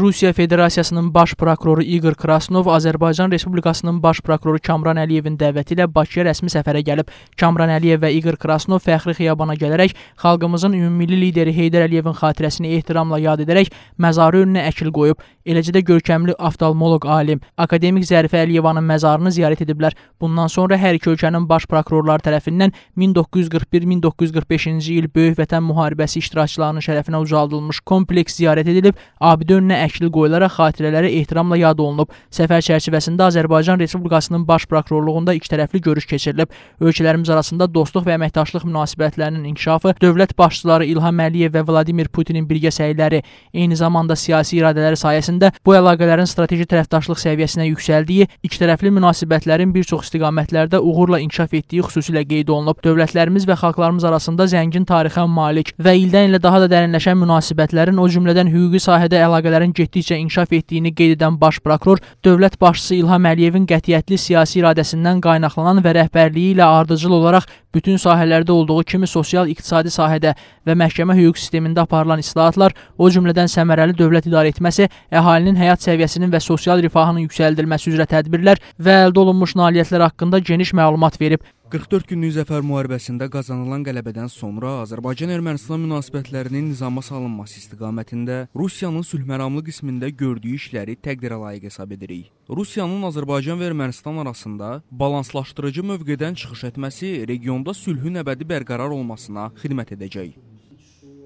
Rusiya Federasiyasının baş prokuroru İqor Krasnov Azərbaycan Respublikasının baş prokuroru Kamran Əliyevin dəvəti ilə Bakıya rəsmi səfərə gəlib. Kamran Əliyev və İqor Krasnov fəxri xiyabana gələrək xalqımızın ümummilli lideri Heydər Əliyevin xatirəsini ehtiramla yad edərək məzarı önünə əkil qoyub. Eləcə də görkəmli oftalmoloq alim, akademik Zərifə Əliyevanın məzarını ziyarət ediblər. Bundan sonra hər iki ölkənin baş prokurorları tərəfindən 1941-1945-ci il Böyük Vətən müharibəsi iştirakçılarının şərəfinə ucaldılmış kompleks ziyarət edilib, abidə önünə əkil təşkil qoyularaq xatirələrə ehtiramla yad olunub. Səfər çərçivəsində Azərbaycan Respublikasının Baş Prokurorluğunda ikitərəfli görüş keçirilib. Ölkələrimiz arasında dostluq və əməkdaşlıq münasibətlərinin inkişafı, dövlət başçıları İlham Əliyev və Vladimir Putinin birgə səyləri, eyni zamanda siyasi iradələri sayəsində bu əlaqələrin strateji tərəfdaşlıq səviyyəsinə yüksəldiyi, ikitərəfli münasibətlərin bir çox istiqamətlərdə uğurla inkişaf etdiyi xüsusilə qeyd olunub. Dövlətlərimiz və xalqlarımız arasında zəngin tarixə malik və ildən ilə daha da dərinləşən münasibətlərin, o cümlədən hüquqi sahədə əlaqələrin ölkələrin getdikcə inkişaf etdiyini qeyd edən baş prokuror dövlət başçısı İlham Əliyevin qətiyyətli siyasi iradəsindən qaynaqlanan və rəhbərliyi ilə ardıcıl olaraq bütün sahələrdə olduğu kimi sosial-iqtisadi sahədə və məhkəmə hüquq sistemində aparılan islahatlar, o cümlədən səmərəli dövlət idarəetməsi, əhalinin həyat səviyyəsinin və sosial rifahının yüksəldilməsi üzrə tədbirlər və əldə olunmuş nailiyyətlər haqqında geniş məlumat verib. 44 günlük zəfər müharibəsində qazanılan qələbədən sonra Azərbaycan-Ermənistan münasibətlərinin nizama salınması istiqamətində Rusiyanın sülhməramlı qismində gördüyü işləri təqdirə layiq hesab edirik. Rusiyanın Azərbaycan və Ermənistan arasında balanslaşdırıcı mövqedən çıxış etməsi regionda sülhün əbədi bərqərar olmasına xidmət edəcək.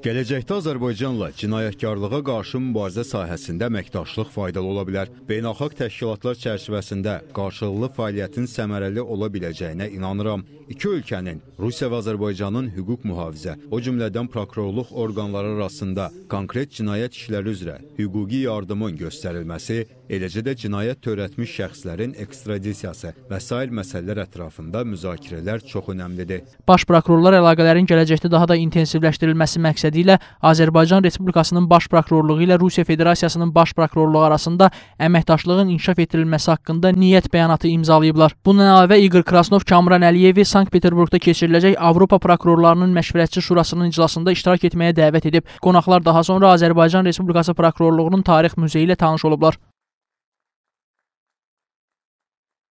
Gələcəkdə Azərbaycanla cinayətkarlığa qarşı mübarizə sahəsində əməkdaşlıq faydalı ola bilər. Beynəlxalq təşkilatlar çərçivəsində qarşılıqlı fəaliyyətin səmərəli ola biləcəyinə inanıram. İki ölkənin, Rusiya və Azərbaycanın hüquq mühafizə, o cümlədən prokurorluq orqanları arasında konkret cinayət işləri üzrə hüquqi yardımın göstərilməsi, eləcə də cinayət törətmiş şəxslərin ekstradisiyası və sair məsələlər ətrafında müzakirələr çox önəmlidir. Baş prokurorlar əlaqələrin gələcəkdə daha da intensivləşdirilməsi məqsədi məqsədilə Azərbaycan Respublikasının Baş prokurorluğu ilə Rusiya Federasiyasının Baş prokurorluğu arasında əməkdaşlığın inkişaf etdirilməsi haqqında niyyət bəyanatı imzalayıblar. Bunun əlavə İqor Krasnov, Kamran Əliyevi Sankt-Peterburqda keçiriləcək Avropa prokurorlarının məşvərətçi şurasının iclasında iştirak etməyə dəvət edib. Qonaqlar daha sonra Azərbaycan Respublikası prokurorluğunun tarix muzeyi ilə tanış olublar.